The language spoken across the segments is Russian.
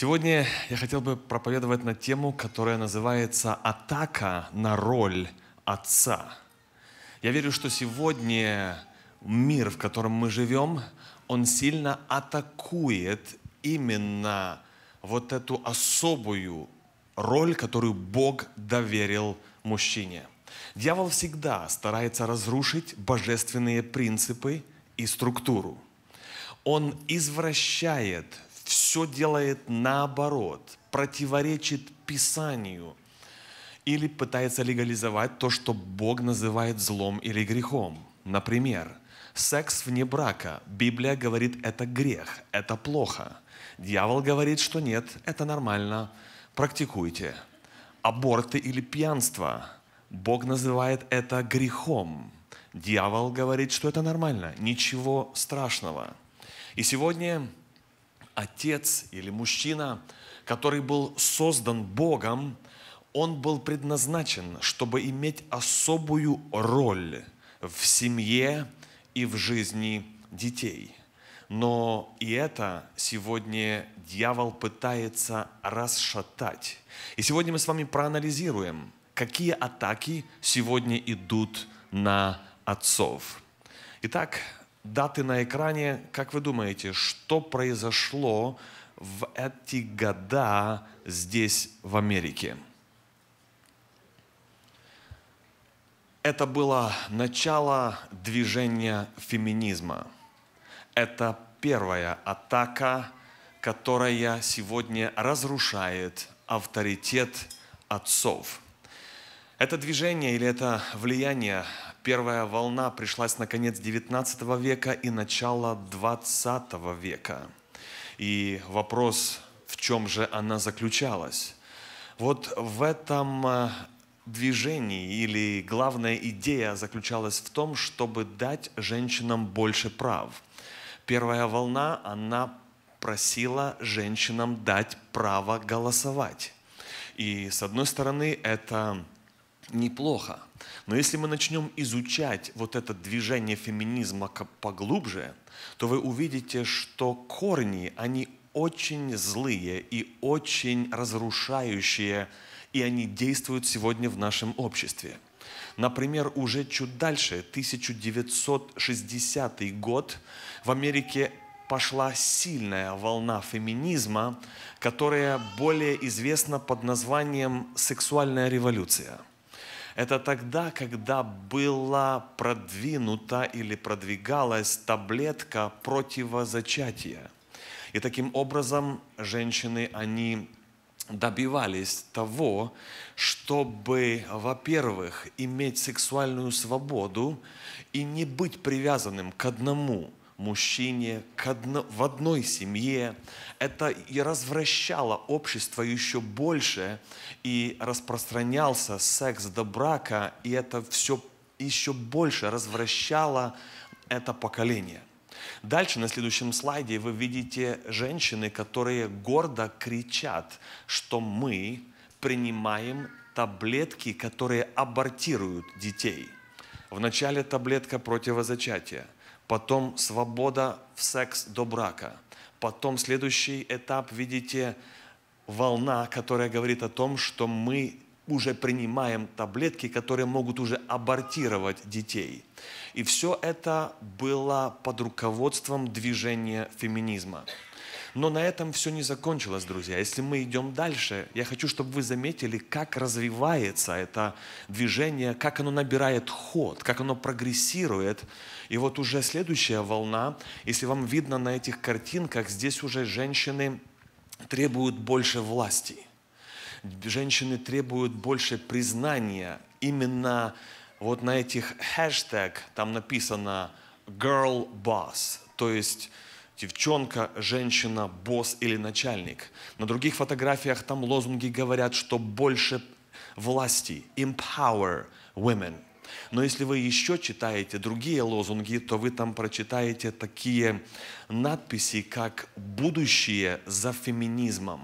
Сегодня я хотел бы проповедовать на тему, которая называется «Атака на роль отца». Я верю, что сегодня мир, в котором мы живем, он сильно атакует именно вот эту особую роль, которую Бог доверил мужчине. Дьявол всегда старается разрушить божественные принципы и структуру. Он извращает все делает наоборот, противоречит Писанию или пытается легализовать то, что Бог называет злом или грехом. Например, секс вне брака. Библия говорит, это грех, это плохо. Дьявол говорит, что нет, это нормально, практикуйте. Аборты или пьянство. Бог называет это грехом. Дьявол говорит, что это нормально, ничего страшного. И сегодня отец или мужчина, который был создан Богом, он был предназначен, чтобы иметь особую роль в семье и в жизни детей. Но и это сегодня дьявол пытается расшатать. И сегодня мы с вами проанализируем, какие атаки сегодня идут на отцов. Итак, даты на экране, как вы думаете, что произошло в эти года здесь, в Америке? Это было начало движения феминизма. Это первая атака, которая сегодня разрушает авторитет отцов. Это движение или это влияние, первая волна пришлась на конец 19 века и начало 20 века. И вопрос, в чем же она заключалась? Вот в этом э, движении или главная идея заключалась в том, чтобы дать женщинам больше прав. Первая волна, она просила женщинам дать право голосовать. И с одной стороны, это неплохо. Но если мы начнем изучать вот это движение феминизма поглубже, то вы увидите, что корни, они очень злые и очень разрушающие, и они действуют сегодня в нашем обществе. Например, уже чуть дальше, 1960 год, в Америке пошла сильная волна феминизма, которая более известна под названием «сексуальная революция» это тогда, когда была продвинута или продвигалась таблетка противозачатия. И таким образом женщины, они добивались того, чтобы, во-первых, иметь сексуальную свободу и не быть привязанным к одному – мужчине одно, в одной семье. Это и развращало общество еще больше, и распространялся секс до брака, и это все еще больше развращало это поколение. Дальше на следующем слайде вы видите женщины, которые гордо кричат, что мы принимаем таблетки, которые абортируют детей. Вначале таблетка противозачатия – потом свобода в секс до брака. Потом следующий этап, видите, волна, которая говорит о том, что мы уже принимаем таблетки, которые могут уже абортировать детей. И все это было под руководством движения феминизма. Но на этом все не закончилось, друзья. Если мы идем дальше, я хочу, чтобы вы заметили, как развивается это движение, как оно набирает ход, как оно прогрессирует. И вот уже следующая волна, если вам видно на этих картинках, здесь уже женщины требуют больше власти. Женщины требуют больше признания. Именно вот на этих хэштег там написано «girl boss», то есть девчонка, женщина, босс или начальник. На других фотографиях там лозунги говорят, что больше власти, empower women. Но если вы еще читаете другие лозунги, то вы там прочитаете такие надписи, как «Будущее за феминизмом».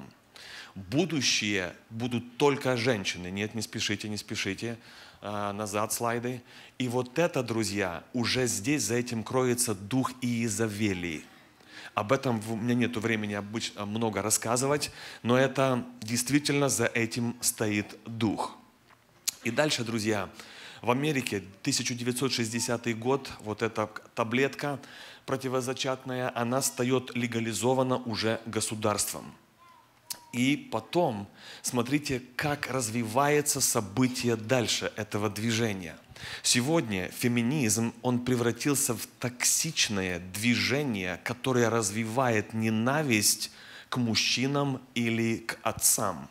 Будущее будут только женщины. Нет, не спешите, не спешите. А, назад слайды. И вот это, друзья, уже здесь за этим кроется дух Иезавелии – об этом у меня нет времени обычно э, много рассказывать, но это действительно за этим стоит дух. И дальше, друзья, в Америке 1960 год, вот эта таблетка противозачатная, она стает легализована уже государством – и потом, смотрите, как развивается событие дальше этого движения. Сегодня феминизм, он превратился в токсичное движение, которое развивает ненависть к мужчинам или к отцам.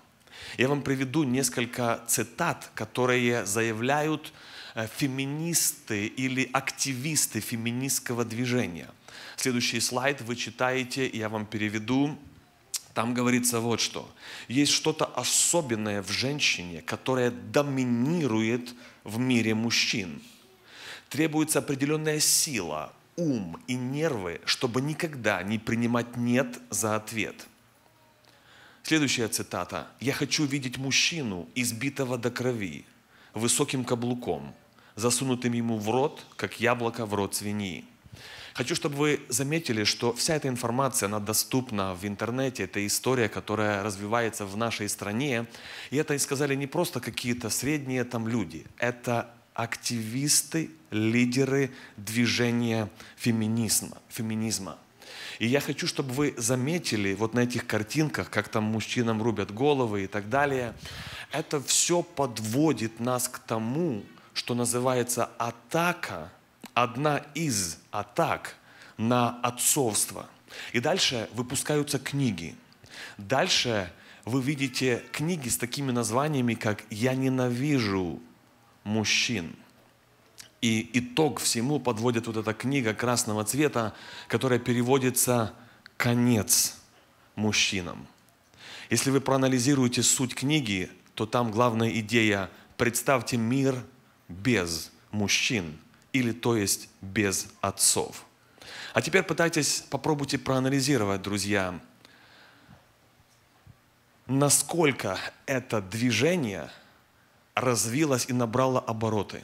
Я вам приведу несколько цитат, которые заявляют э, феминисты или активисты феминистского движения. Следующий слайд вы читаете, я вам переведу там говорится вот что. Есть что-то особенное в женщине, которое доминирует в мире мужчин. Требуется определенная сила, ум и нервы, чтобы никогда не принимать «нет» за ответ. Следующая цитата. «Я хочу видеть мужчину, избитого до крови, высоким каблуком, засунутым ему в рот, как яблоко в рот свиньи». Хочу, чтобы вы заметили, что вся эта информация, она доступна в интернете. Это история, которая развивается в нашей стране. И это сказали не просто какие-то средние там люди. Это активисты, лидеры движения феминизма. феминизма. И я хочу, чтобы вы заметили вот на этих картинках, как там мужчинам рубят головы и так далее. Это все подводит нас к тому, что называется атака – одна из атак на отцовство. И дальше выпускаются книги. Дальше вы видите книги с такими названиями, как «Я ненавижу мужчин». И итог всему подводит вот эта книга красного цвета, которая переводится «Конец мужчинам». Если вы проанализируете суть книги, то там главная идея «Представьте мир без мужчин» или то есть без отцов. А теперь пытайтесь, попробуйте проанализировать, друзья, насколько это движение развилось и набрало обороты.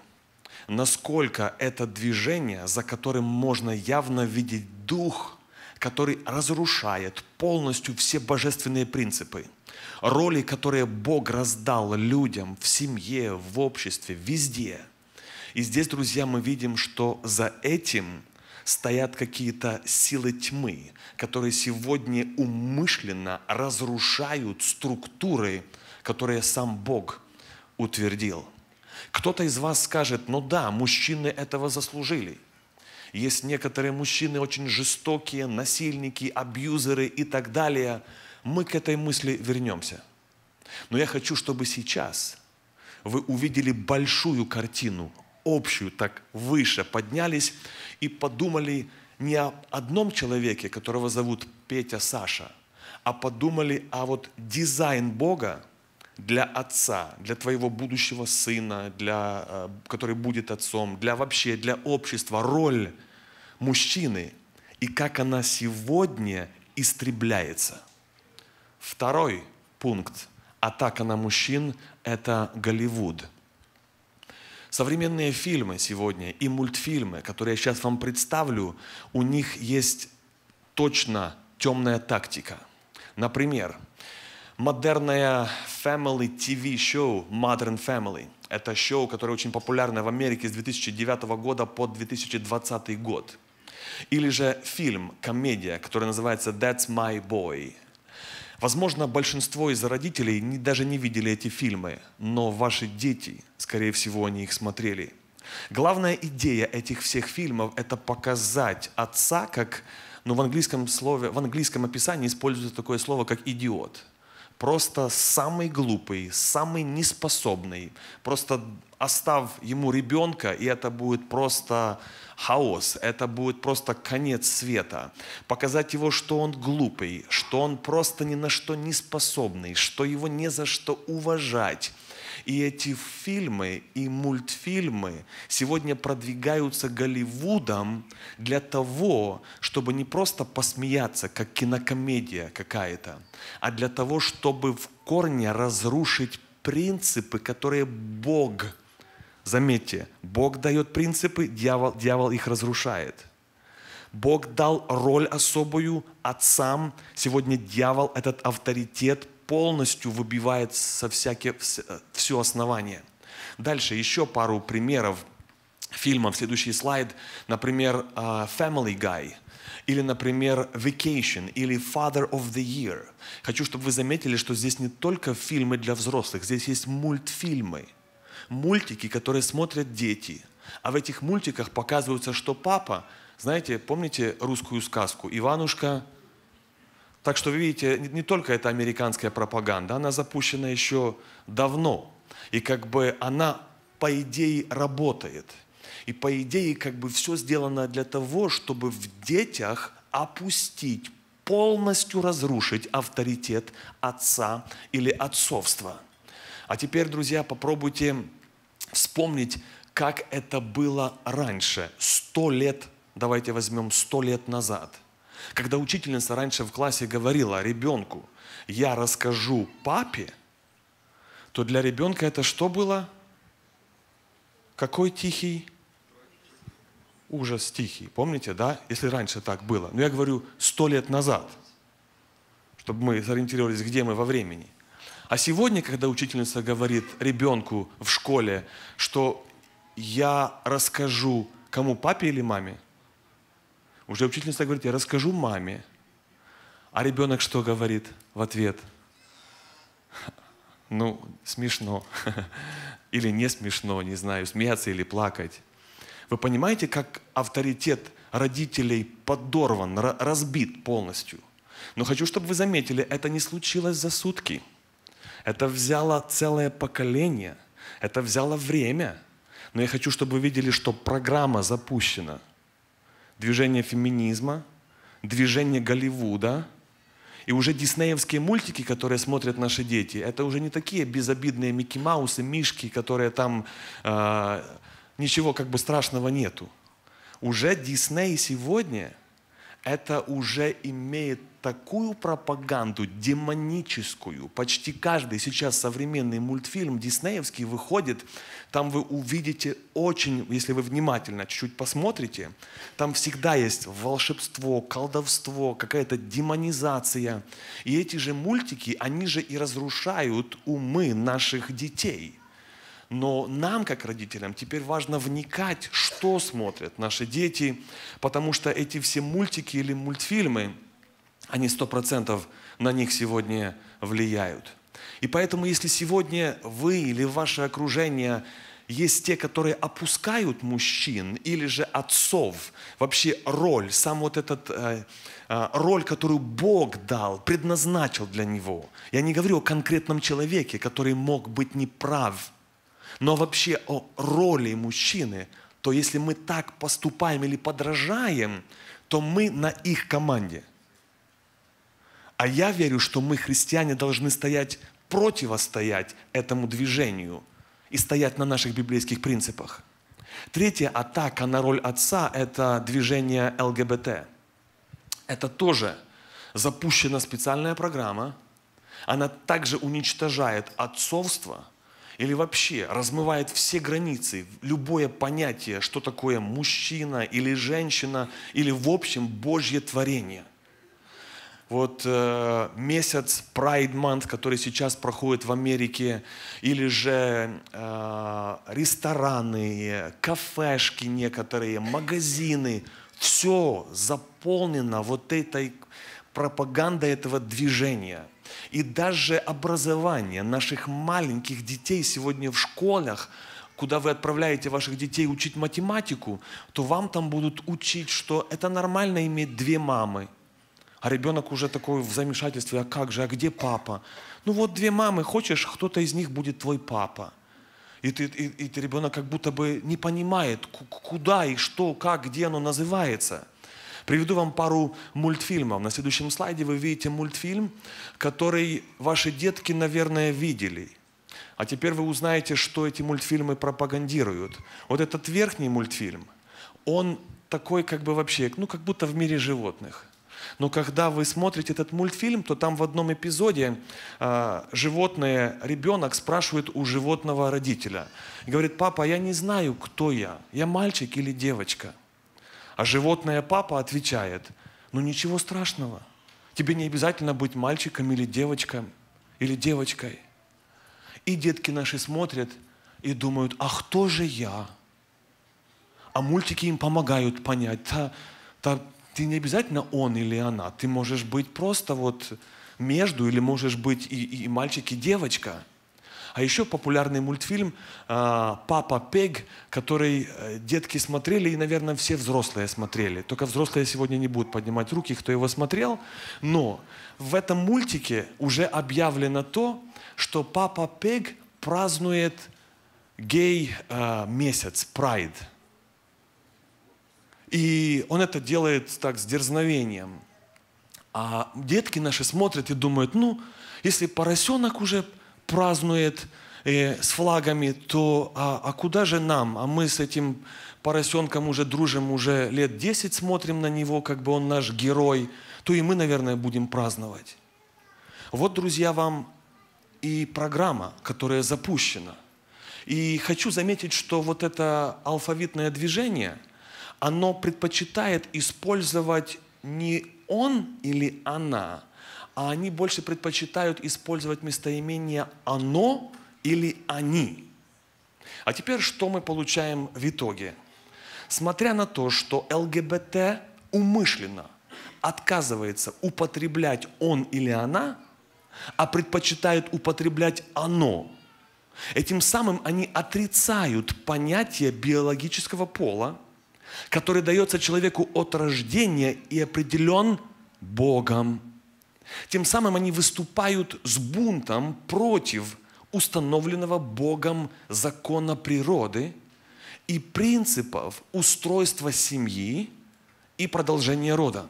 Насколько это движение, за которым можно явно видеть дух, который разрушает полностью все божественные принципы, роли, которые Бог раздал людям в семье, в обществе, везде – и здесь, друзья, мы видим, что за этим стоят какие-то силы тьмы, которые сегодня умышленно разрушают структуры, которые сам Бог утвердил. Кто-то из вас скажет, ну да, мужчины этого заслужили. Есть некоторые мужчины очень жестокие, насильники, абьюзеры и так далее. Мы к этой мысли вернемся. Но я хочу, чтобы сейчас вы увидели большую картину общую, так выше поднялись и подумали не о одном человеке, которого зовут Петя Саша, а подумали о вот дизайн Бога для отца, для твоего будущего сына, для, э, который будет отцом, для вообще, для общества, роль мужчины и как она сегодня истребляется. Второй пункт – атака на мужчин – это Голливуд – Современные фильмы сегодня и мультфильмы, которые я сейчас вам представлю, у них есть точно темная тактика. Например, модерное family TV шоу Modern Family. Это шоу, которое очень популярно в Америке с 2009 года по 2020 год. Или же фильм, комедия, который называется That's My Boy – Возможно, большинство из родителей не, даже не видели эти фильмы, но ваши дети, скорее всего, они их смотрели. Главная идея этих всех фильмов – это показать отца как, ну, в английском слове, в английском описании используется такое слово, как идиот. Просто самый глупый, самый неспособный, просто остав ему ребенка, и это будет просто хаос, это будет просто конец света. Показать его, что он глупый, что он просто ни на что не способный, что его не за что уважать. И эти фильмы и мультфильмы сегодня продвигаются Голливудом для того, чтобы не просто посмеяться, как кинокомедия какая-то, а для того, чтобы в корне разрушить принципы, которые Бог Заметьте, Бог дает принципы, дьявол, дьявол их разрушает. Бог дал роль особую отцам. Сегодня дьявол этот авторитет полностью выбивает со всяких, все э, основание. Дальше еще пару примеров фильмов. Следующий слайд. Например, э, Family Guy – или, например, Vacation, или Father of the Year. Хочу, чтобы вы заметили, что здесь не только фильмы для взрослых, здесь есть мультфильмы – мультики, которые смотрят дети. А в этих мультиках показывается, что папа, знаете, помните русскую сказку «Иванушка»? Так что вы видите, не только это американская пропаганда, она запущена еще давно. И как бы она, по идее, работает. И по идее, как бы все сделано для того, чтобы в детях опустить, полностью разрушить авторитет отца или отцовства. А теперь, друзья, попробуйте вспомнить, как это было раньше, сто лет, давайте возьмем сто лет назад, когда учительница раньше в классе говорила ребенку, я расскажу папе, то для ребенка это что было? Какой тихий ужас тихий. Помните, да? Если раньше так было. Но я говорю сто лет назад, чтобы мы сориентировались, где мы во времени – а сегодня, когда учительница говорит ребенку в школе, что я расскажу кому, папе или маме, уже учительница говорит, я расскажу маме. А ребенок что говорит в ответ? Ну, смешно. Или не смешно, не знаю, смеяться или плакать. Вы понимаете, как авторитет родителей подорван, разбит полностью? Но хочу, чтобы вы заметили, это не случилось за сутки – это взяло целое поколение, это взяло время. Но я хочу, чтобы вы видели, что программа запущена. Движение феминизма, движение Голливуда. И уже диснеевские мультики, которые смотрят наши дети, это уже не такие безобидные Микки Маусы, Мишки, которые там э, ничего как бы страшного нету. Уже Дисней сегодня это уже имеет такую пропаганду демоническую. Почти каждый сейчас современный мультфильм диснеевский выходит, там вы увидите очень, если вы внимательно чуть-чуть посмотрите, там всегда есть волшебство, колдовство, какая-то демонизация. И эти же мультики, они же и разрушают умы наших детей – но нам, как родителям, теперь важно вникать, что смотрят наши дети, потому что эти все мультики или мультфильмы, они сто процентов на них сегодня влияют. И поэтому, если сегодня вы или ваше окружение есть те, которые опускают мужчин или же отцов, вообще роль, сам вот этот э, э, роль, которую Бог дал, предназначил для него. Я не говорю о конкретном человеке, который мог быть неправ, но вообще о роли мужчины, то если мы так поступаем или подражаем, то мы на их команде – а я верю, что мы, христиане, должны стоять, противостоять этому движению и стоять на наших библейских принципах. Третья атака на роль отца – это движение ЛГБТ. Это тоже запущена специальная программа. Она также уничтожает отцовство или вообще размывает все границы, любое понятие, что такое мужчина или женщина, или в общем Божье творение вот э, месяц Pride Month, который сейчас проходит в Америке, или же э, рестораны, кафешки некоторые, магазины, все заполнено вот этой пропагандой этого движения. И даже образование наших маленьких детей сегодня в школах, куда вы отправляете ваших детей учить математику, то вам там будут учить, что это нормально иметь две мамы – а ребенок уже такой в замешательстве, а как же, а где папа? Ну вот две мамы, хочешь, кто-то из них будет твой папа. И, ты, и, и ты ребенок как будто бы не понимает, куда и что, как, где оно называется. Приведу вам пару мультфильмов. На следующем слайде вы видите мультфильм, который ваши детки, наверное, видели. А теперь вы узнаете, что эти мультфильмы пропагандируют. Вот этот верхний мультфильм, он такой как бы вообще, ну как будто в мире животных. Но когда вы смотрите этот мультфильм, то там в одном эпизоде э, животное, ребенок спрашивает у животного родителя. И говорит, папа, я не знаю, кто я. Я мальчик или девочка. А животное папа отвечает, ну ничего страшного. Тебе не обязательно быть мальчиком или девочкой. Или девочкой. И детки наши смотрят и думают, а кто же я? А мультики им помогают понять. Та, та ты не обязательно он или она. Ты можешь быть просто вот между, или можешь быть и, и, мальчик, и девочка. А еще популярный мультфильм а, «Папа Пег», который э, детки смотрели, и, наверное, все взрослые смотрели. Только взрослые сегодня не будут поднимать руки, кто его смотрел. Но в этом мультике уже объявлено то, что папа Пег празднует гей-месяц, э, прайд – и он это делает так, с дерзновением. А детки наши смотрят и думают, ну, если поросенок уже празднует э, с флагами, то а, а куда же нам? А мы с этим поросенком уже дружим, уже лет 10 смотрим на него, как бы он наш герой, то и мы, наверное, будем праздновать. Вот, друзья, вам и программа, которая запущена. И хочу заметить, что вот это алфавитное движение – оно предпочитает использовать не он или она, а они больше предпочитают использовать местоимение «оно» или «они». А теперь что мы получаем в итоге? Смотря на то, что ЛГБТ умышленно отказывается употреблять «он» или «она», а предпочитают употреблять «оно», этим самым они отрицают понятие биологического пола – который дается человеку от рождения и определен Богом. Тем самым они выступают с бунтом против установленного Богом закона природы и принципов устройства семьи и продолжения рода.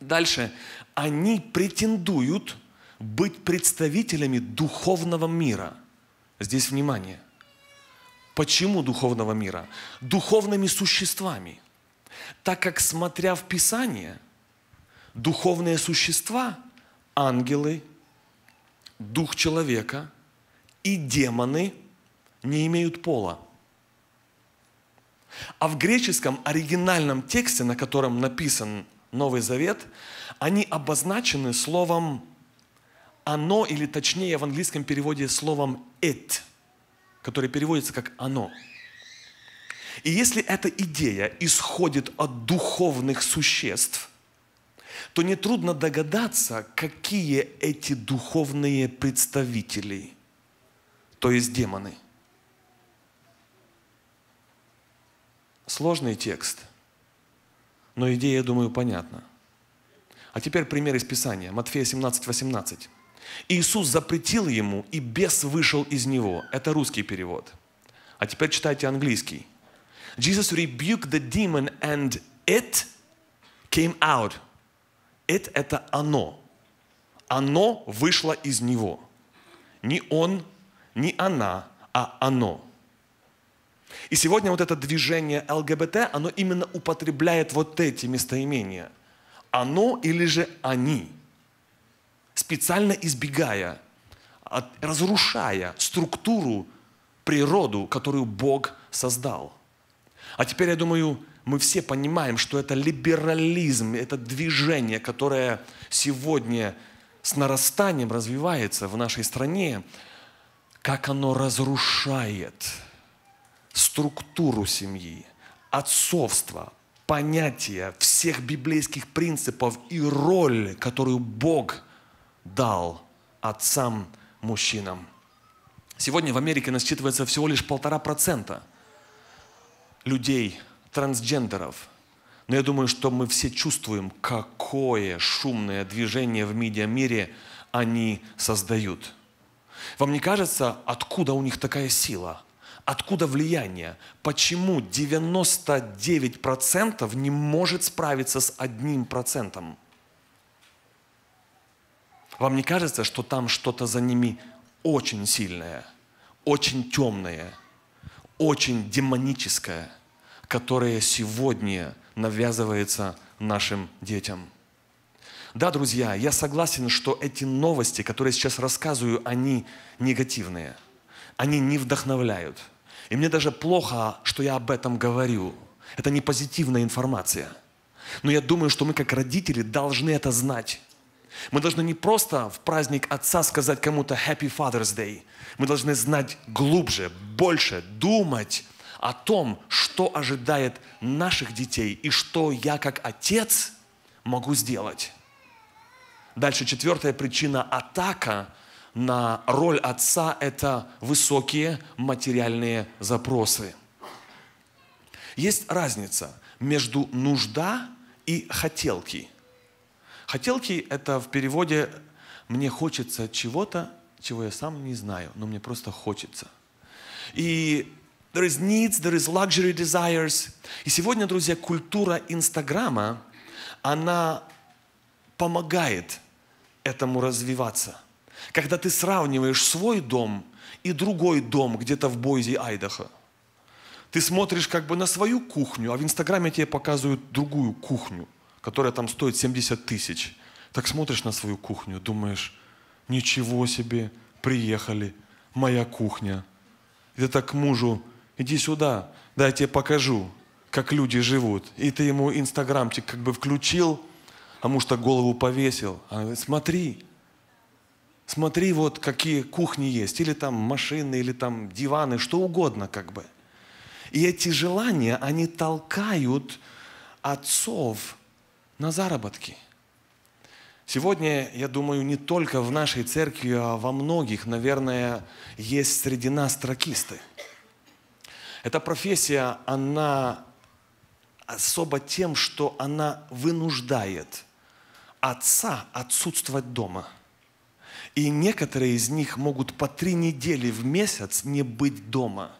Дальше. Они претендуют быть представителями духовного мира. Здесь внимание. Почему духовного мира? Духовными существами. Так как, смотря в Писание, духовные существа, ангелы, дух человека и демоны не имеют пола. А в греческом оригинальном тексте, на котором написан Новый Завет, они обозначены словом «оно» или точнее в английском переводе словом «it» который переводится как «оно». И если эта идея исходит от духовных существ, то нетрудно догадаться, какие эти духовные представители, то есть демоны. Сложный текст, но идея, я думаю, понятна. А теперь пример из Писания. Матфея 17, 18. Иисус запретил ему, и бес вышел из него. Это русский перевод. А теперь читайте английский. Jesus rebuked the demon, and it came out. It – это оно. Оно вышло из него. Не он, не она, а оно. И сегодня вот это движение ЛГБТ, оно именно употребляет вот эти местоимения. Оно или же они – специально избегая, от, а, разрушая структуру, природу, которую Бог создал. А теперь, я думаю, мы все понимаем, что это либерализм, это движение, которое сегодня с нарастанием развивается в нашей стране, как оно разрушает структуру семьи, отцовство, понятие всех библейских принципов и роль, которую Бог дал отцам мужчинам. Сегодня в Америке насчитывается всего лишь полтора процента людей, трансгендеров. Но я думаю, что мы все чувствуем, какое шумное движение в медиамире они создают. Вам не кажется, откуда у них такая сила? Откуда влияние? Почему 99% не может справиться с одним процентом? Вам не кажется, что там что-то за ними очень сильное, очень темное, очень демоническое, которое сегодня навязывается нашим детям? Да, друзья, я согласен, что эти новости, которые сейчас рассказываю, они негативные. Они не вдохновляют. И мне даже плохо, что я об этом говорю. Это не позитивная информация. Но я думаю, что мы как родители должны это знать. Мы должны не просто в праздник Отца сказать кому-то «Happy Father's Day». Мы должны знать глубже, больше, думать о том, что ожидает наших детей и что я как отец могу сделать. Дальше четвертая причина атака на роль отца – это высокие материальные запросы. Есть разница между нужда и хотелки – Хотелки – это в переводе «мне хочется чего-то, чего я сам не знаю, но мне просто хочется». И there is needs, there is luxury desires. И сегодня, друзья, культура Инстаграма, она помогает этому развиваться. Когда ты сравниваешь свой дом и другой дом где-то в Бойзе, Айдахо, ты смотришь как бы на свою кухню, а в Инстаграме тебе показывают другую кухню которая там стоит 70 тысяч. Так смотришь на свою кухню, думаешь, ничего себе, приехали, моя кухня. И ты так к мужу, иди сюда, дай я тебе покажу, как люди живут. И ты ему инстаграмчик как бы включил, а муж так голову повесил. А говорит, смотри, смотри, вот какие кухни есть, или там машины, или там диваны, что угодно как бы. И эти желания, они толкают отцов на заработки. Сегодня, я думаю, не только в нашей церкви, а во многих, наверное, есть среди нас тракисты. Эта профессия, она особо тем, что она вынуждает отца отсутствовать дома. И некоторые из них могут по три недели в месяц не быть дома.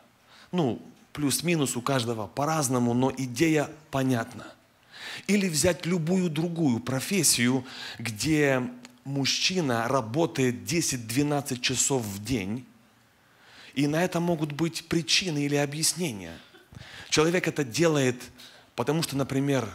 Ну, плюс-минус у каждого по-разному, но идея понятна. Или взять любую другую профессию, где мужчина работает 10-12 часов в день, и на это могут быть причины или объяснения. Человек это делает, потому что, например,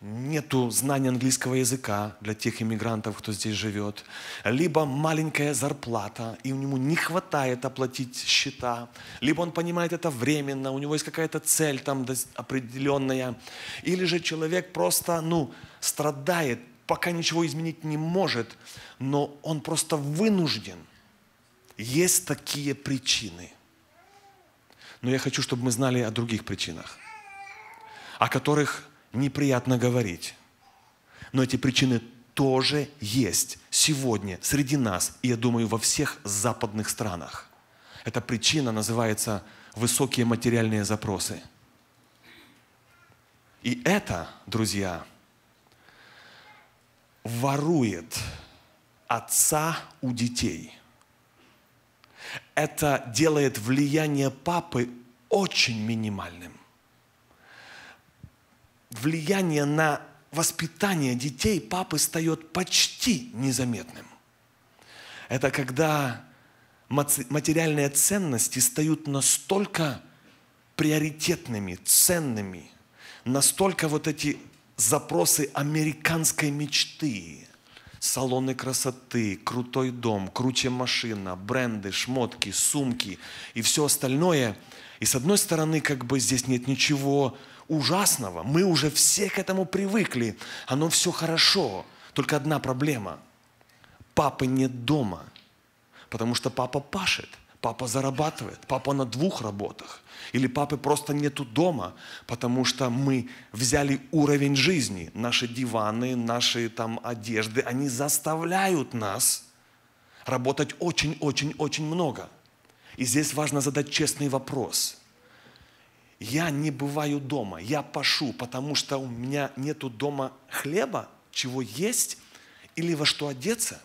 нету знания английского языка для тех иммигрантов, кто здесь живет, либо маленькая зарплата, и у него не хватает оплатить счета, либо он понимает это временно, у него есть какая-то цель там определенная, или же человек просто, ну, страдает, пока ничего изменить не может, но он просто вынужден. Есть такие причины. Но я хочу, чтобы мы знали о других причинах, о которых неприятно говорить. Но эти причины тоже есть сегодня среди нас, и я думаю, во всех западных странах. Эта причина называется высокие материальные запросы. И это, друзья, ворует отца у детей. Это делает влияние папы очень минимальным влияние на воспитание детей папы стает почти незаметным. Это когда материальные ценности стают настолько приоритетными, ценными, настолько вот эти запросы американской мечты, салоны красоты, крутой дом, круче машина, бренды, шмотки, сумки и все остальное. И с одной стороны, как бы здесь нет ничего ужасного. Мы уже все к этому привыкли. Оно все хорошо. Только одна проблема. Папы нет дома. Потому что папа пашет, папа зарабатывает, папа на двух работах. Или папы просто нету дома, потому что мы взяли уровень жизни. Наши диваны, наши там одежды, они заставляют нас работать очень-очень-очень много. И здесь важно задать честный вопрос – я не бываю дома, я пашу, потому что у меня нету дома хлеба, чего есть, или во что одеться,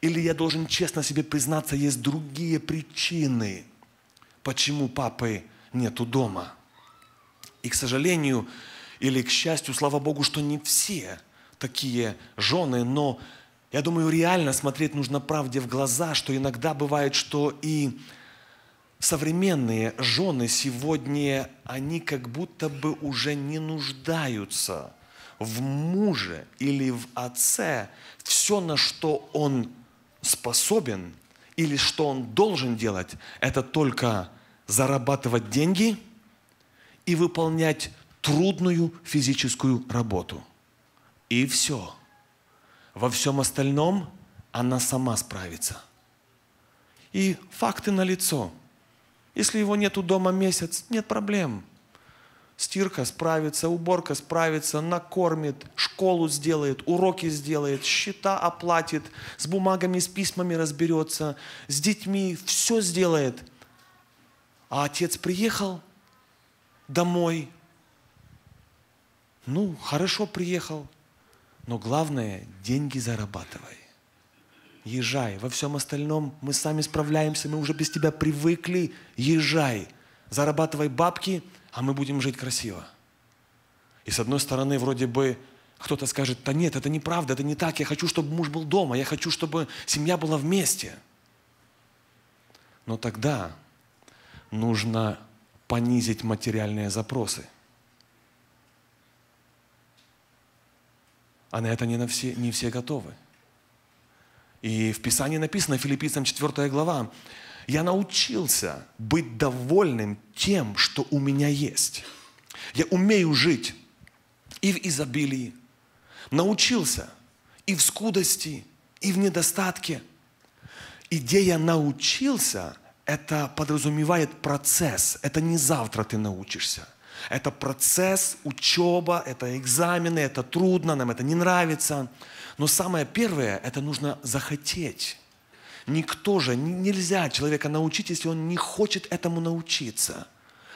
или я должен честно себе признаться, есть другие причины, почему папы нету дома. И, к сожалению, или к счастью, слава Богу, что не все такие жены, но я думаю, реально смотреть нужно правде в глаза, что иногда бывает, что и современные жены сегодня, они как будто бы уже не нуждаются в муже или в отце. Все, на что он способен или что он должен делать, это только зарабатывать деньги и выполнять трудную физическую работу. И все. Во всем остальном она сама справится. И факты налицо. лицо если его нету дома месяц, нет проблем. Стирка справится, уборка справится, накормит, школу сделает, уроки сделает, счета оплатит, с бумагами, с письмами разберется, с детьми, все сделает. А отец приехал домой. Ну, хорошо приехал, но главное, деньги зарабатывай езжай. Во всем остальном мы сами справляемся, мы уже без тебя привыкли, езжай. Зарабатывай бабки, а мы будем жить красиво. И с одной стороны, вроде бы кто-то скажет, да нет, это неправда, это не так, я хочу, чтобы муж был дома, я хочу, чтобы семья была вместе. Но тогда нужно понизить материальные запросы. А на это не, на все, не все готовы. И в Писании написано, Филиппийцам 4 глава, я научился быть довольным тем, что у меня есть. Я умею жить и в изобилии. Научился и в скудости, и в недостатке. Идея «научился» – это подразумевает процесс. Это не завтра ты научишься. Это процесс, учеба, это экзамены, это трудно, нам это не нравится – но самое первое, это нужно захотеть. Никто же, нельзя человека научить, если он не хочет этому научиться.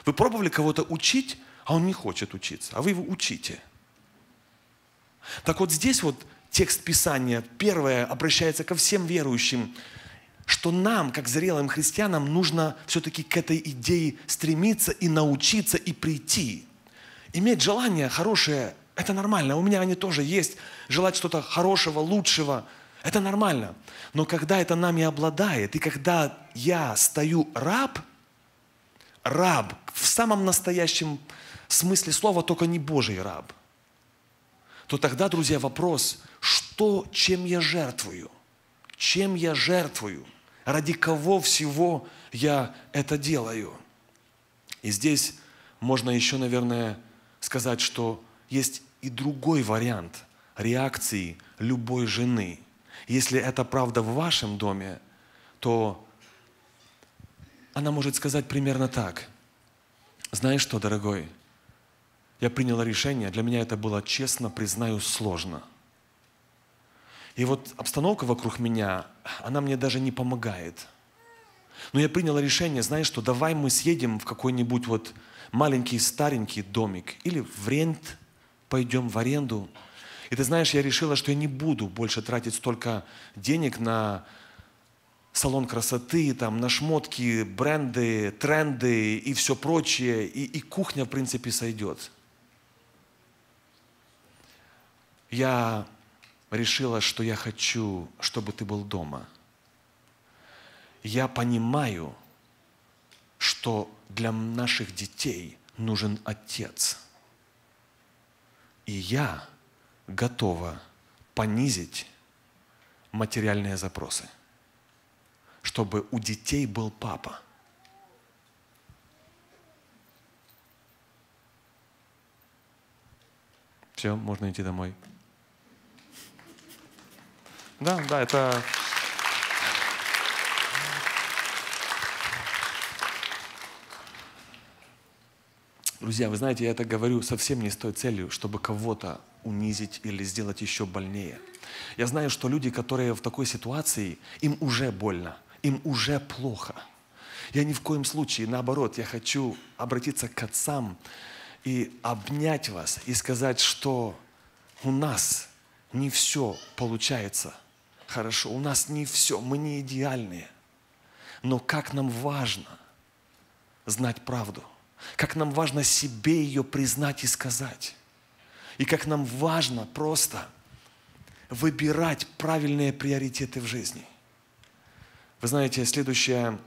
Вы пробовали кого-то учить, а он не хочет учиться, а вы его учите. Так вот здесь вот текст Писания, первое, обращается ко всем верующим, что нам, как зрелым христианам, нужно все-таки к этой идее стремиться и научиться и прийти. Иметь желание хорошее это нормально, у меня они тоже есть. Желать что-то хорошего, лучшего. Это нормально. Но когда это нами обладает, и когда я стою раб, раб в самом настоящем смысле слова, только не Божий раб, то тогда, друзья, вопрос, что, чем я жертвую? Чем я жертвую? Ради кого всего я это делаю? И здесь можно еще, наверное, сказать, что есть и другой вариант реакции любой жены. Если это правда в вашем доме, то она может сказать примерно так. Знаешь что, дорогой, я приняла решение, для меня это было, честно признаю, сложно. И вот обстановка вокруг меня, она мне даже не помогает. Но я приняла решение, знаешь что, давай мы съедем в какой-нибудь вот маленький старенький домик или в рент пойдем в аренду. И ты знаешь, я решила, что я не буду больше тратить столько денег на салон красоты, там, на шмотки, бренды, тренды и все прочее. И, и кухня, в принципе, сойдет. Я решила, что я хочу, чтобы ты был дома. Я понимаю, что для наших детей нужен отец – и я готова понизить материальные запросы, чтобы у детей был папа. Все, можно идти домой. Да, да, это Друзья, вы знаете, я это говорю совсем не с той целью, чтобы кого-то унизить или сделать еще больнее. Я знаю, что люди, которые в такой ситуации, им уже больно, им уже плохо. Я ни в коем случае, наоборот, я хочу обратиться к отцам и обнять вас и сказать, что у нас не все получается хорошо, у нас не все, мы не идеальные. Но как нам важно знать правду – как нам важно себе ее признать и сказать. И как нам важно просто выбирать правильные приоритеты в жизни. Вы знаете, следующее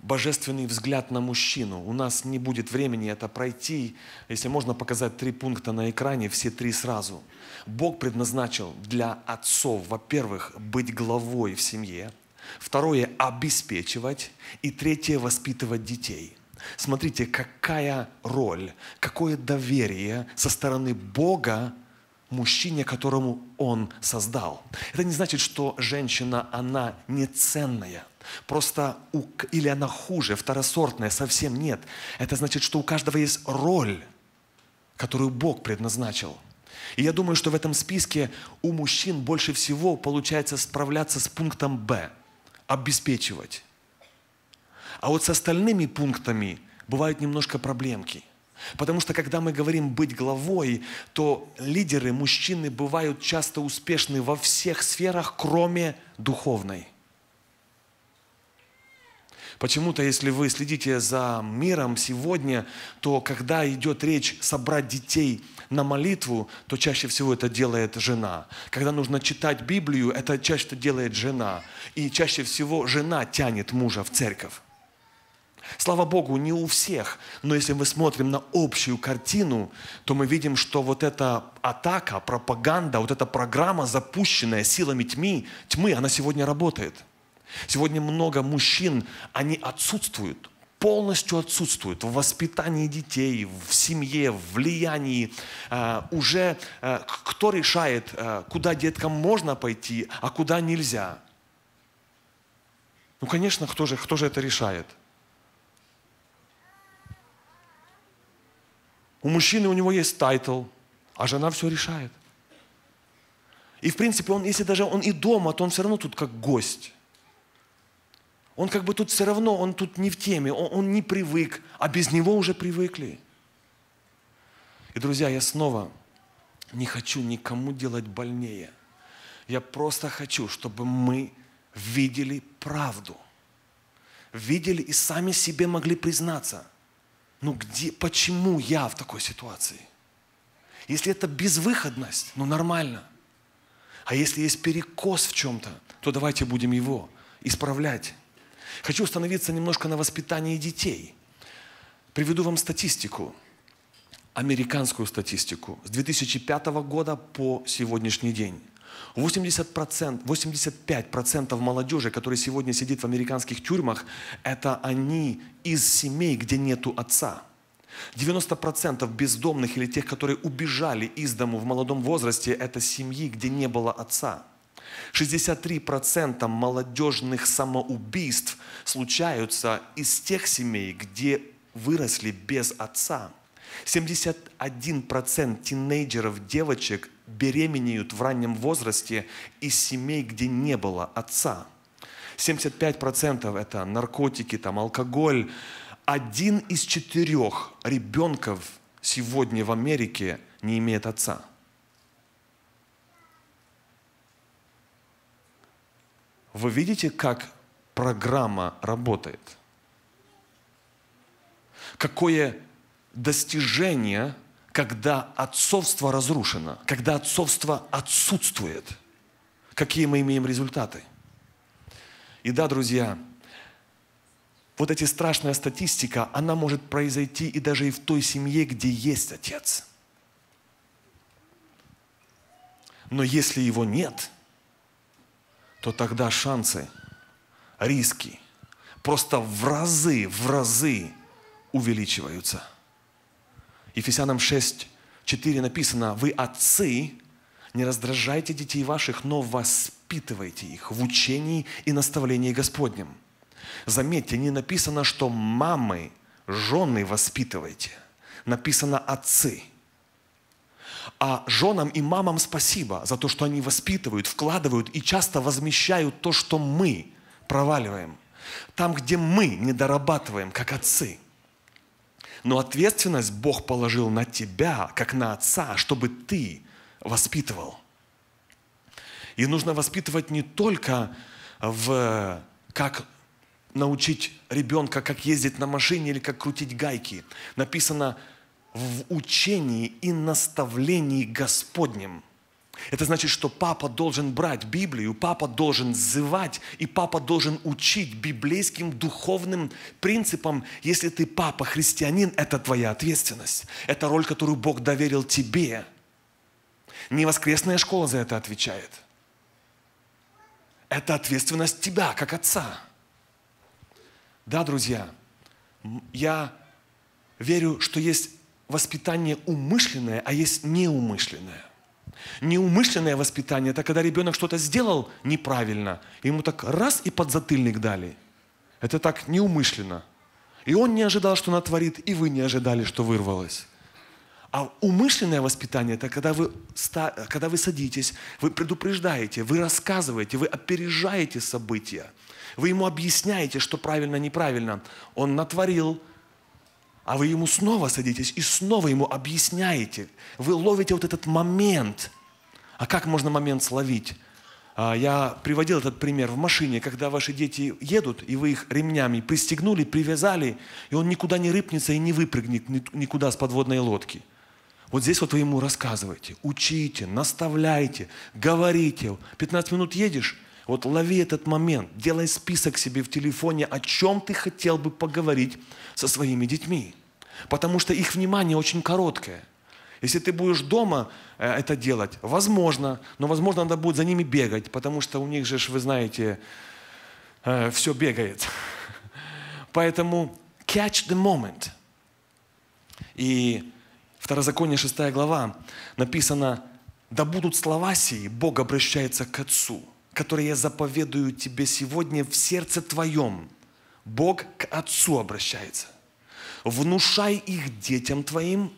божественный взгляд на мужчину. У нас не будет времени это пройти. Если можно показать три пункта на экране, все три сразу. Бог предназначил для отцов, во-первых, быть главой в семье, второе – обеспечивать, и третье – воспитывать детей. Смотрите, какая роль, какое доверие со стороны Бога мужчине, которому он создал. Это не значит, что женщина, она неценная, Просто у, или она хуже, второсортная, совсем нет. Это значит, что у каждого есть роль, которую Бог предназначил. И я думаю, что в этом списке у мужчин больше всего получается справляться с пунктом «Б» – обеспечивать. А вот с остальными пунктами бывают немножко проблемки. Потому что когда мы говорим быть главой, то лидеры, мужчины бывают часто успешны во всех сферах, кроме духовной. Почему-то, если вы следите за миром сегодня, то когда идет речь собрать детей на молитву, то чаще всего это делает жена. Когда нужно читать Библию, это чаще делает жена. И чаще всего жена тянет мужа в церковь. Слава Богу, не у всех, но если мы смотрим на общую картину, то мы видим, что вот эта атака, пропаганда, вот эта программа, запущенная силами тьмы, тьмы, она сегодня работает. Сегодня много мужчин, они отсутствуют, полностью отсутствуют в воспитании детей, в семье, в влиянии. Э, уже э, кто решает, э, куда деткам можно пойти, а куда нельзя? Ну, конечно, кто же, кто же это решает? У мужчины у него есть тайтл, а жена все решает. И в принципе, он, если даже он и дома, то он все равно тут как гость. Он как бы тут все равно, он тут не в теме, он, он не привык, а без него уже привыкли. И, друзья, я снова не хочу никому делать больнее. Я просто хочу, чтобы мы видели правду. Видели и сами себе могли признаться – ну где, почему я в такой ситуации? Если это безвыходность, ну нормально. А если есть перекос в чем-то, то давайте будем его исправлять. Хочу остановиться немножко на воспитании детей. Приведу вам статистику, американскую статистику с 2005 года по сегодняшний день. 80%, 85% молодежи, которые сегодня сидит в американских тюрьмах, это они из семей, где нету отца. 90% бездомных или тех, которые убежали из дому в молодом возрасте, это семьи, где не было отца. 63% молодежных самоубийств случаются из тех семей, где выросли без отца. 71% тинейджеров, девочек беременеют в раннем возрасте из семей, где не было отца. 75% это наркотики, там, алкоголь. Один из четырех ребенков сегодня в Америке не имеет отца. Вы видите, как программа работает? Какое достижение – когда отцовство разрушено, когда отцовство отсутствует, какие мы имеем результаты. И да, друзья, вот эти страшная статистика, она может произойти и даже и в той семье, где есть отец. Но если его нет, то тогда шансы, риски просто в разы, в разы увеличиваются – Ефесянам 6, 4 написано, «Вы, отцы, не раздражайте детей ваших, но воспитывайте их в учении и наставлении Господнем». Заметьте, не написано, что мамы, жены воспитывайте. Написано «отцы». А женам и мамам спасибо за то, что они воспитывают, вкладывают и часто возмещают то, что мы проваливаем. Там, где мы не дорабатываем, как отцы – но ответственность Бог положил на тебя, как на отца, чтобы ты воспитывал. И нужно воспитывать не только в как научить ребенка, как ездить на машине или как крутить гайки. Написано в учении и наставлении Господнем – это значит, что папа должен брать Библию, папа должен зывать, и папа должен учить библейским духовным принципам. Если ты папа христианин, это твоя ответственность. Это роль, которую Бог доверил тебе. Не воскресная школа за это отвечает. Это ответственность тебя, как отца. Да, друзья, я верю, что есть воспитание умышленное, а есть неумышленное. Неумышленное воспитание – это когда ребенок что-то сделал неправильно, ему так раз и под подзатыльник дали. Это так неумышленно. И он не ожидал, что натворит, и вы не ожидали, что вырвалось. А умышленное воспитание – это когда вы, когда вы садитесь, вы предупреждаете, вы рассказываете, вы опережаете события. Вы ему объясняете, что правильно, неправильно. Он натворил, а вы ему снова садитесь и снова ему объясняете. Вы ловите вот этот момент. А как можно момент словить? А, я приводил этот пример в машине, когда ваши дети едут, и вы их ремнями пристегнули, привязали, и он никуда не рыпнется и не выпрыгнет никуда с подводной лодки. Вот здесь вот вы ему рассказываете, учите, наставляете, говорите. 15 минут едешь, вот лови этот момент, делай список себе в телефоне, о чем ты хотел бы поговорить со своими детьми. Потому что их внимание очень короткое. Если ты будешь дома э, это делать, возможно, но возможно надо будет за ними бегать, потому что у них же, вы знаете, э, все бегает. Поэтому catch the moment. И Второзаконие 6 глава написано, да будут слова сии, Бог обращается к Отцу – которые я заповедую тебе сегодня в сердце твоем, Бог к Отцу обращается. Внушай их детям твоим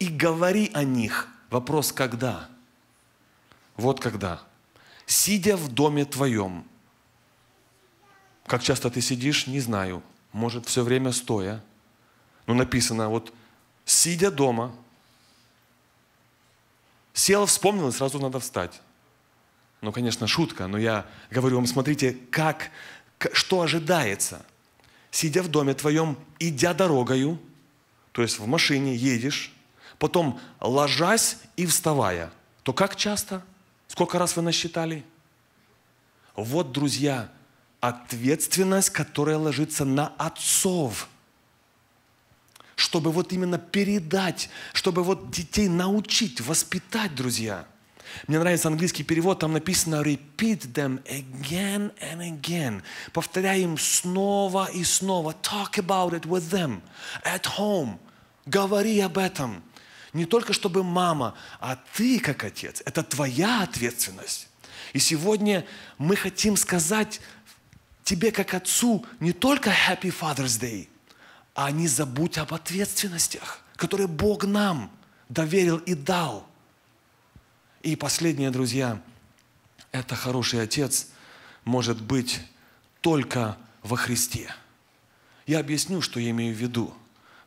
и говори о них. Вопрос когда? Вот когда. Сидя в доме твоем. Как часто ты сидишь, не знаю. Может, все время стоя. Но ну, написано, вот сидя дома, сел, вспомнил, и сразу надо встать. Ну, конечно, шутка, но я говорю вам, смотрите, как, что ожидается. Сидя в доме твоем, идя дорогою, то есть в машине едешь, потом ложась и вставая, то как часто? Сколько раз вы насчитали? Вот, друзья, ответственность, которая ложится на отцов, чтобы вот именно передать, чтобы вот детей научить, воспитать, друзья – мне нравится английский перевод, там написано «repeat them again and again». Повторяй им снова и снова. Talk about it with them at home. Говори об этом. Не только чтобы мама, а ты как отец. Это твоя ответственность. И сегодня мы хотим сказать тебе как отцу не только «Happy Father's Day», а не забудь об ответственностях, которые Бог нам доверил и дал – и последнее, друзья, это хороший отец может быть только во Христе. Я объясню, что я имею в виду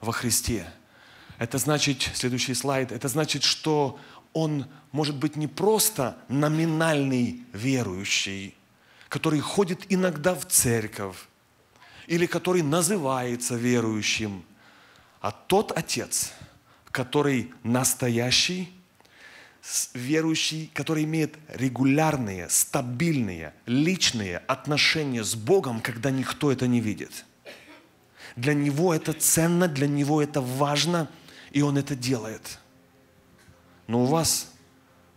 во Христе. Это значит, следующий слайд, это значит, что он может быть не просто номинальный верующий, который ходит иногда в церковь, или который называется верующим, а тот отец, который настоящий верующий, который имеет регулярные, стабильные, личные отношения с Богом, когда никто это не видит. Для него это ценно, для него это важно, и он это делает. Но у вас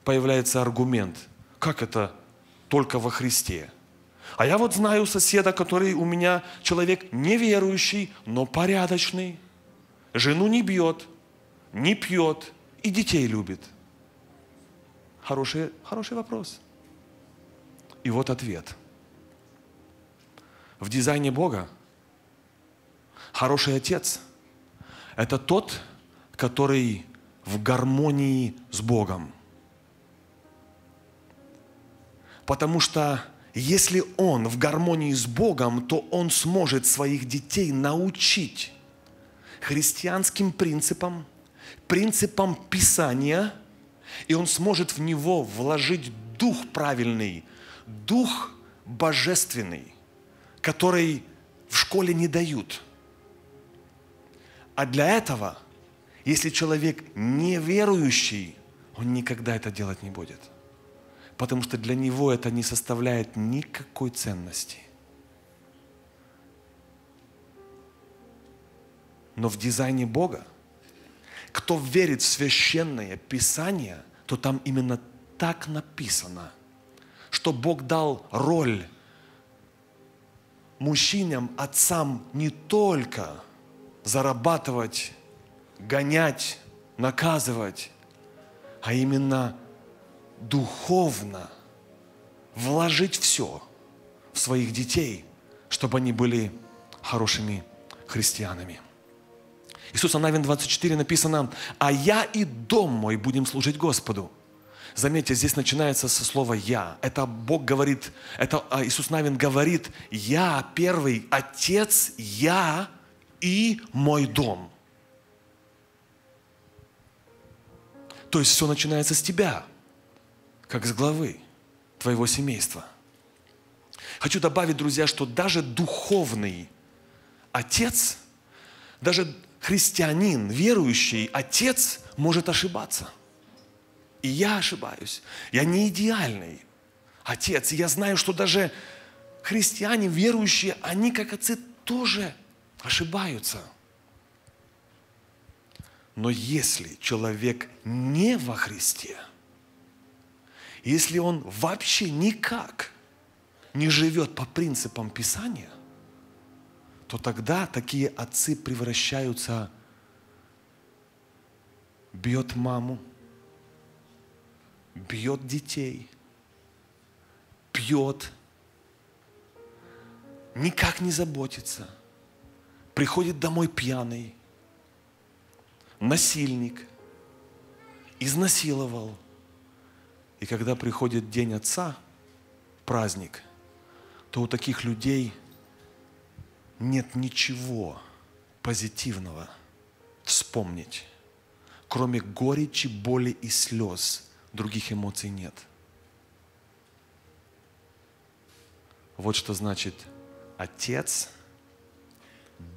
появляется аргумент, как это только во Христе. А я вот знаю соседа, который у меня человек неверующий, но порядочный, жену не бьет, не пьет и детей любит – Хороший, хороший вопрос. И вот ответ. В дизайне Бога хороший отец – это тот, который в гармонии с Богом. Потому что если он в гармонии с Богом, то он сможет своих детей научить христианским принципам, принципам Писания – и он сможет в него вложить дух правильный, дух божественный, который в школе не дают. А для этого, если человек неверующий, он никогда это делать не будет. Потому что для него это не составляет никакой ценности. Но в дизайне Бога – кто верит в священное Писание, то там именно так написано, что Бог дал роль мужчинам, отцам не только зарабатывать, гонять, наказывать, а именно духовно вложить все в своих детей, чтобы они были хорошими христианами. Иисуса Навин 24 написано, «А я и дом мой будем служить Господу». Заметьте, здесь начинается со слова «я». Это Бог говорит, это а, Иисус Навин говорит, «Я первый, Отец, я и мой дом». То есть все начинается с тебя, как с главы твоего семейства. Хочу добавить, друзья, что даже духовный отец, даже христианин, верующий, отец может ошибаться. И я ошибаюсь. Я не идеальный отец. И я знаю, что даже христиане, верующие, они как отцы тоже ошибаются. Но если человек не во Христе, если он вообще никак не живет по принципам Писания, то тогда такие отцы превращаются, бьет маму, бьет детей, пьет, никак не заботится, приходит домой пьяный, насильник, изнасиловал. И когда приходит день отца, праздник, то у таких людей – нет ничего позитивного вспомнить, кроме горечи, боли и слез. Других эмоций нет. Вот что значит Отец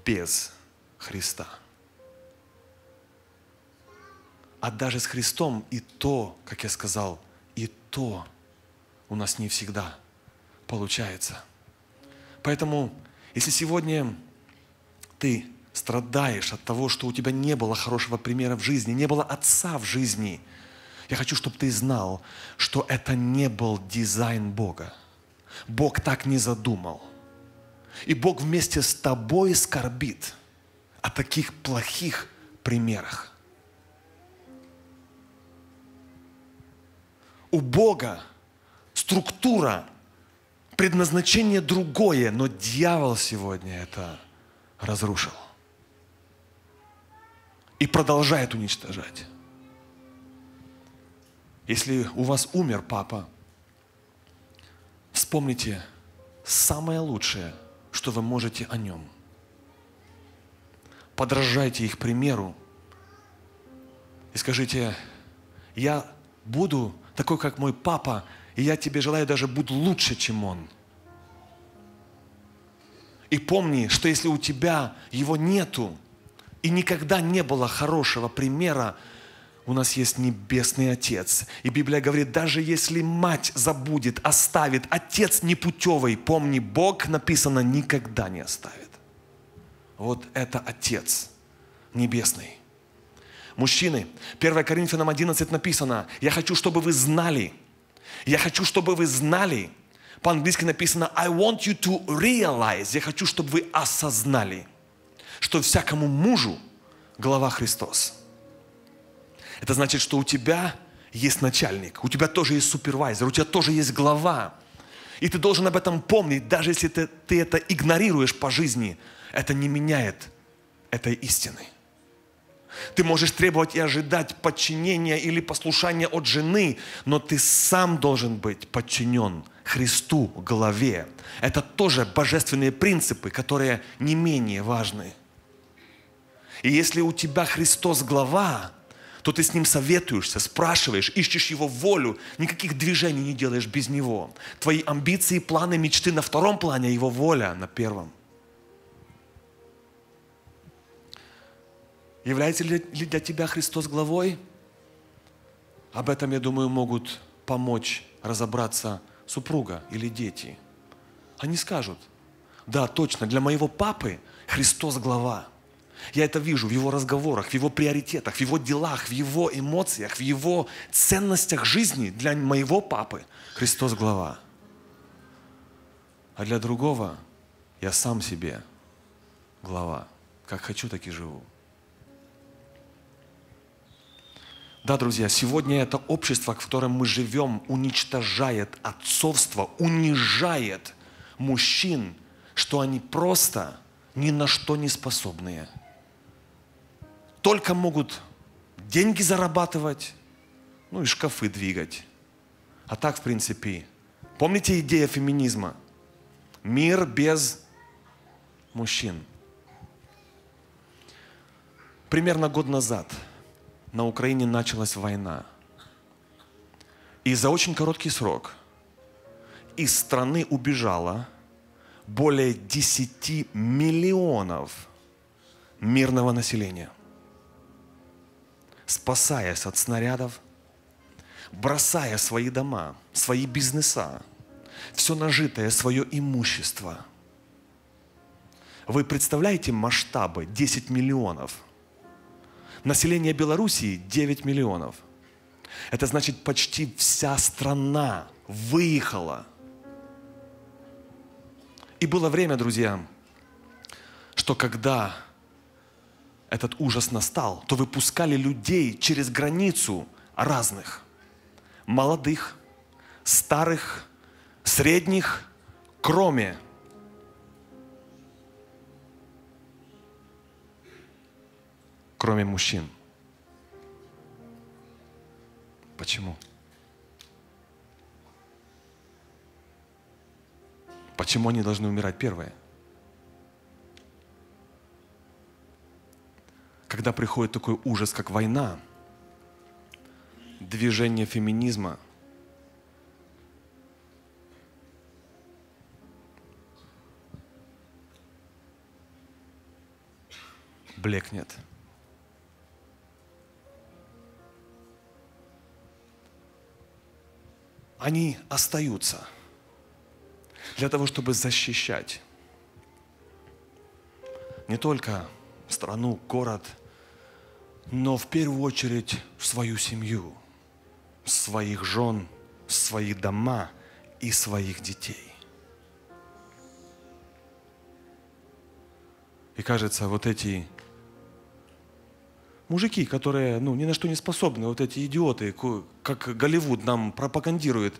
без Христа. А даже с Христом и то, как я сказал, и то у нас не всегда получается. Поэтому если сегодня ты страдаешь от того, что у тебя не было хорошего примера в жизни, не было отца в жизни, я хочу, чтобы ты знал, что это не был дизайн Бога. Бог так не задумал. И Бог вместе с тобой скорбит о таких плохих примерах. У Бога структура предназначение другое, но дьявол сегодня это разрушил. И продолжает уничтожать. Если у вас умер папа, вспомните самое лучшее, что вы можете о нем. Подражайте их примеру и скажите, я буду такой, как мой папа, и я тебе желаю даже будь лучше, чем он. И помни, что если у тебя его нету, и никогда не было хорошего примера, у нас есть Небесный Отец. И Библия говорит, даже если мать забудет, оставит, Отец непутевый, помни, Бог, написано, никогда не оставит. Вот это Отец Небесный. Мужчины, 1 Коринфянам 11 написано, я хочу, чтобы вы знали – я хочу, чтобы вы знали, по-английски написано «I want you to realize». Я хочу, чтобы вы осознали, что всякому мужу глава Христос. Это значит, что у тебя есть начальник, у тебя тоже есть супервайзер, у тебя тоже есть глава. И ты должен об этом помнить, даже если ты, ты это игнорируешь по жизни, это не меняет этой истины. Ты можешь требовать и ожидать подчинения или послушания от жены, но ты сам должен быть подчинен Христу, главе. Это тоже божественные принципы, которые не менее важны. И если у тебя Христос глава, то ты с Ним советуешься, спрашиваешь, ищешь Его волю, никаких движений не делаешь без Него. Твои амбиции, планы, мечты на втором плане, а Его воля на первом. Является ли для тебя Христос главой? Об этом, я думаю, могут помочь разобраться супруга или дети. Они скажут, да, точно, для моего папы Христос глава. Я это вижу в его разговорах, в его приоритетах, в его делах, в его эмоциях, в его ценностях жизни. Для моего папы Христос глава. А для другого я сам себе глава. Как хочу, так и живу. Да, друзья, сегодня это общество, в котором мы живем, уничтожает отцовство, унижает мужчин, что они просто ни на что не способные. Только могут деньги зарабатывать, ну и шкафы двигать. А так, в принципе, помните идея феминизма? Мир без мужчин. Примерно год назад – на Украине началась война. И за очень короткий срок из страны убежало более 10 миллионов мирного населения, спасаясь от снарядов, бросая свои дома, свои бизнеса, все нажитое свое имущество. Вы представляете масштабы 10 миллионов – Население Белоруссии 9 миллионов. Это значит, почти вся страна выехала. И было время, друзья, что когда этот ужас настал, то выпускали людей через границу разных. Молодых, старых, средних, кроме кроме мужчин. Почему? Почему они должны умирать первые? Когда приходит такой ужас, как война, движение феминизма, блекнет – они остаются для того, чтобы защищать не только страну, город, но в первую очередь свою семью, своих жен, свои дома и своих детей. И кажется, вот эти мужики, которые ну, ни на что не способны, вот эти идиоты, как Голливуд нам пропагандирует,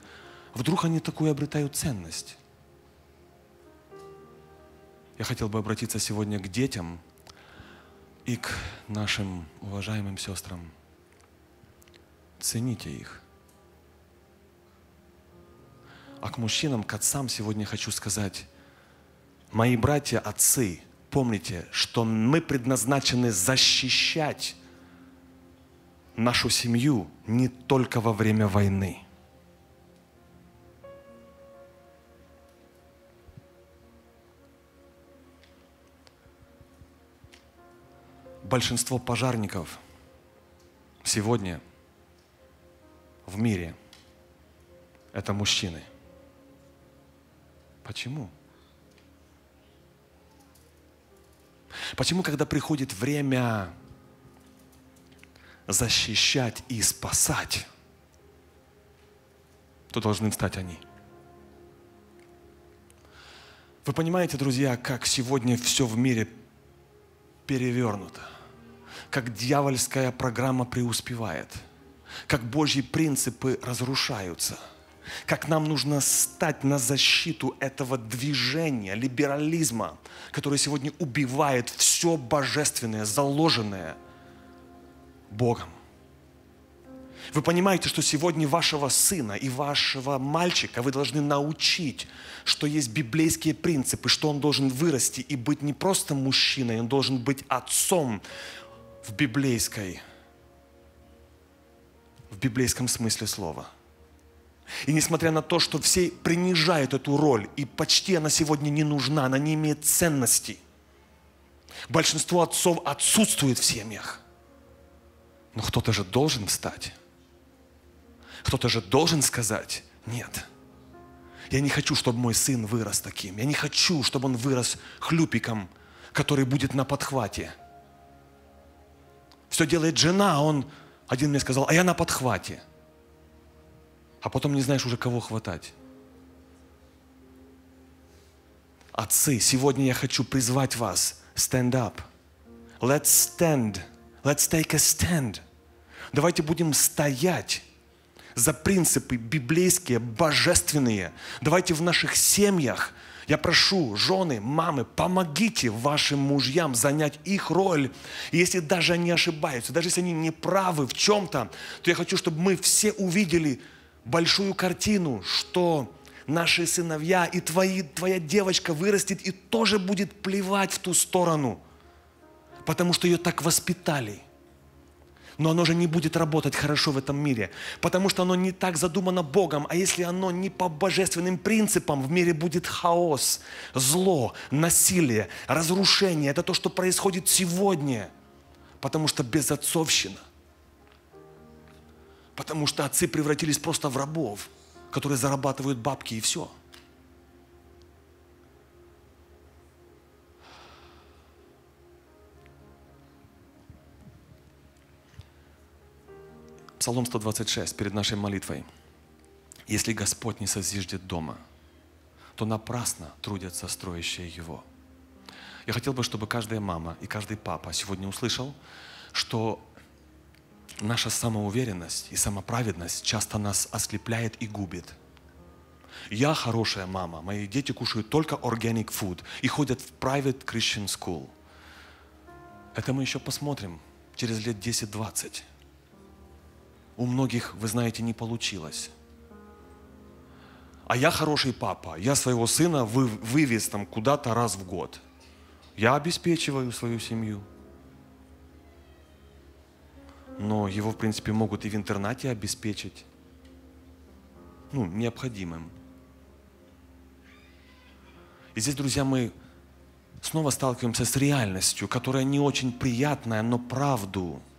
вдруг они такую обретают ценность. Я хотел бы обратиться сегодня к детям и к нашим уважаемым сестрам. Цените их. А к мужчинам, к отцам сегодня хочу сказать, мои братья, отцы, помните, что мы предназначены защищать нашу семью не только во время войны. Большинство пожарников сегодня в мире – это мужчины. Почему? Почему, когда приходит время защищать и спасать, то должны встать они. Вы понимаете, друзья, как сегодня все в мире перевернуто, как дьявольская программа преуспевает, как Божьи принципы разрушаются – как нам нужно стать на защиту этого движения, либерализма, который сегодня убивает все божественное, заложенное – Богом. Вы понимаете, что сегодня вашего сына и вашего мальчика вы должны научить, что есть библейские принципы, что он должен вырасти и быть не просто мужчиной, он должен быть отцом в библейской, в библейском смысле слова. И несмотря на то, что все принижают эту роль, и почти она сегодня не нужна, она не имеет ценности, большинство отцов отсутствует в семьях. Но кто-то же должен встать. Кто-то же должен сказать «нет». Я не хочу, чтобы мой сын вырос таким. Я не хочу, чтобы он вырос хлюпиком, который будет на подхвате. Все делает жена, а он... Один мне сказал, а я на подхвате. А потом не знаешь уже, кого хватать. Отцы, сегодня я хочу призвать вас. Stand up. Let's stand Let's take a stand. Давайте будем стоять за принципы библейские, божественные. Давайте в наших семьях, я прошу, жены, мамы, помогите вашим мужьям занять их роль. И если даже они ошибаются, даже если они не правы в чем-то, то я хочу, чтобы мы все увидели большую картину, что наши сыновья и твои, твоя девочка вырастет и тоже будет плевать в ту сторону – потому что ее так воспитали. Но оно же не будет работать хорошо в этом мире, потому что оно не так задумано Богом, а если оно не по божественным принципам, в мире будет хаос, зло, насилие, разрушение. Это то, что происходит сегодня, потому что безотцовщина. Потому что отцы превратились просто в рабов, которые зарабатывают бабки и все – Псалом 126 перед нашей молитвой. «Если Господь не созиждет дома, то напрасно трудятся строящие его». Я хотел бы, чтобы каждая мама и каждый папа сегодня услышал, что наша самоуверенность и самоправедность часто нас ослепляет и губит. Я хорошая мама, мои дети кушают только organic food и ходят в private Christian school. Это мы еще посмотрим через лет 10-20 у многих, вы знаете, не получилось. А я хороший папа, я своего сына вы, вывез там куда-то раз в год. Я обеспечиваю свою семью. Но его, в принципе, могут и в интернате обеспечить. Ну, необходимым. И здесь, друзья, мы снова сталкиваемся с реальностью, которая не очень приятная, но правду –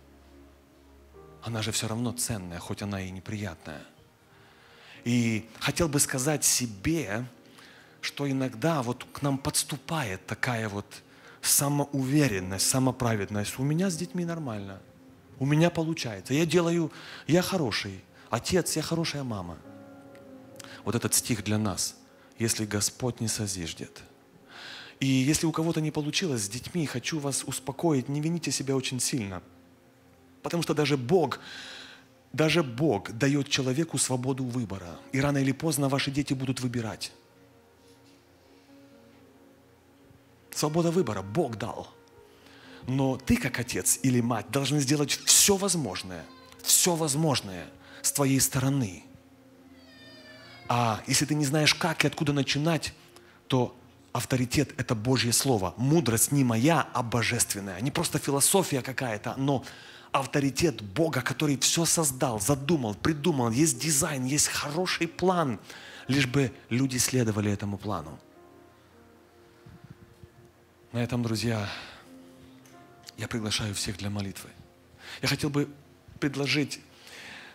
она же все равно ценная, хоть она и неприятная. И хотел бы сказать себе, что иногда вот к нам подступает такая вот самоуверенность, самоправедность. У меня с детьми нормально, у меня получается, я делаю, я хороший отец, я хорошая мама. Вот этот стих для нас, если Господь не созиждет – и если у кого-то не получилось с детьми, хочу вас успокоить, не вините себя очень сильно. Потому что даже Бог, даже Бог дает человеку свободу выбора. И рано или поздно ваши дети будут выбирать. Свобода выбора Бог дал. Но ты, как отец или мать, должны сделать все возможное, все возможное с твоей стороны. А если ты не знаешь, как и откуда начинать, то авторитет – это Божье Слово. Мудрость не моя, а божественная. Не просто философия какая-то, но авторитет Бога, который все создал, задумал, придумал, есть дизайн, есть хороший план, лишь бы люди следовали этому плану. На этом, друзья, я приглашаю всех для молитвы. Я хотел бы предложить,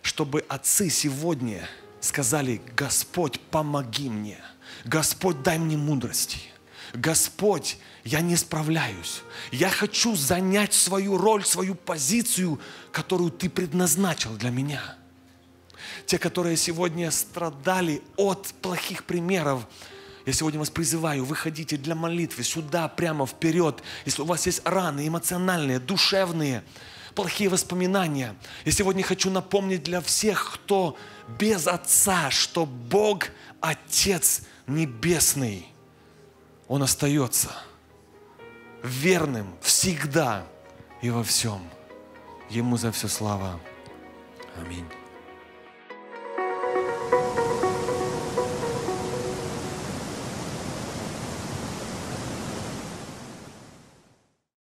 чтобы отцы сегодня сказали, Господь, помоги мне, Господь, дай мне мудрости – Господь, я не справляюсь. Я хочу занять свою роль, свою позицию, которую Ты предназначил для меня. Те, которые сегодня страдали от плохих примеров, я сегодня вас призываю, выходите для молитвы сюда, прямо вперед. Если у вас есть раны эмоциональные, душевные, плохие воспоминания, я сегодня хочу напомнить для всех, кто без Отца, что Бог – Отец Небесный – он остается верным всегда и во всем. Ему за все слава. Аминь.